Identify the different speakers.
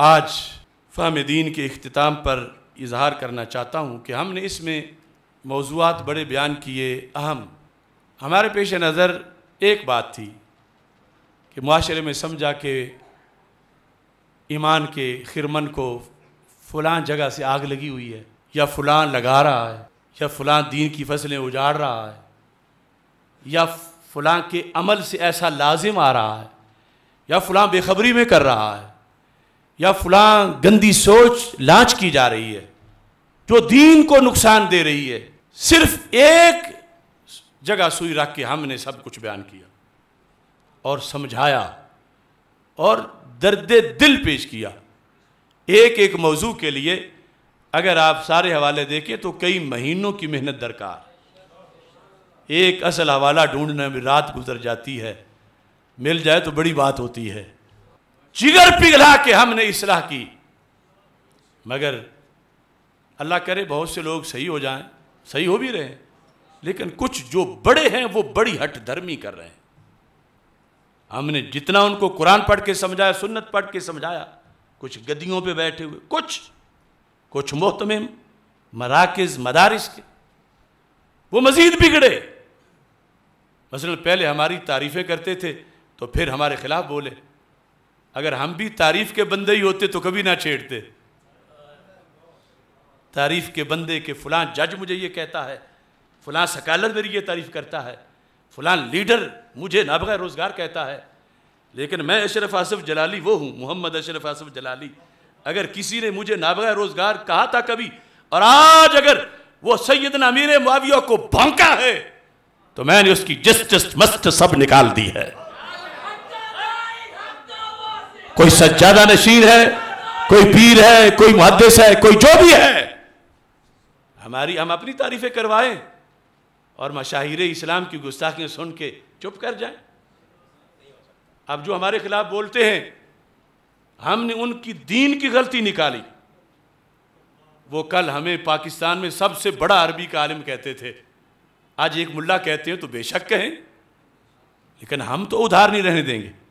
Speaker 1: आज फ़ाम दीन के अख्ताम पर इजहार करना चाहता हूँ कि हमने इसमें मौजूद बड़े बयान किए अहम हमारे पेश नज़र एक बात थी कि माशरे में समझा कि ईमान के खिरमन को फ़लाँ जगह से आग लगी हुई है या फ़लाँ लगा रहा है या फ़लाँ दीन की फसलें उजाड़ रहा है या फ़लाँ के अमल से ऐसा लाजिम आ रहा है या फ़लाँ बेखबरी में कर रहा है या फलां गंदी सोच लांच की जा रही है जो दीन को नुकसान दे रही है सिर्फ एक जगह सुई रख के हमने सब कुछ बयान किया और समझाया और दर्द दिल पेश किया एक एक मौजू के लिए अगर आप सारे हवाले देखें तो कई महीनों की मेहनत दरकार एक असल हवाला ढूंढने में रात गुजर जाती है मिल जाए तो बड़ी बात होती है जिगर पिघला के हमने इसलाह की मगर अल्लाह करे बहुत से लोग सही हो जाएं सही हो भी रहे हैं लेकिन कुछ जो बड़े हैं वो बड़ी हट धर्मी कर रहे हैं हमने जितना उनको कुरान पढ़ के समझाया सुन्नत पढ़ के समझाया कुछ गदियों पे बैठे हुए कुछ कुछ मोहतमे मराकज मदारिस के वो मजीद बिगड़े मसलन पहले हमारी तारीफ़ें करते थे तो फिर हमारे खिलाफ बोले अगर हम भी तारीफ के बंदे ही होते तो कभी ना छेड़ते तारीफ के बंदे के फलां जज मुझे ये कहता है फलां सकालर मेरी ये तारीफ करता है फलां लीडर मुझे नाबगा रोज़गार कहता है लेकिन मैं अशरफ आसफ़ जलाली वो हूँ मोहम्मद अशरफ आसफ़ जलाली अगर किसी ने मुझे नाबगा रोज़गार कहा था कभी और आज अगर वो सैयद नमीर माविया को भौंका है तो मैंने उसकी जस्ट मस्त सब निकाल दी है कोई सज्जादा नशीर है कोई पीर है कोई मुहदस है कोई जो भी है हमारी हम अपनी तारीफें करवाएं और मशाहिर इस्लाम की गुस्ताखियां सुन के चुप कर जाएं अब जो हमारे खिलाफ बोलते हैं हमने उनकी दीन की गलती निकाली वो कल हमें पाकिस्तान में सबसे बड़ा अरबी का आलिम कहते थे आज एक मुल्ला कहते हैं तो बेशक कहें लेकिन हम तो उधार नहीं रहने देंगे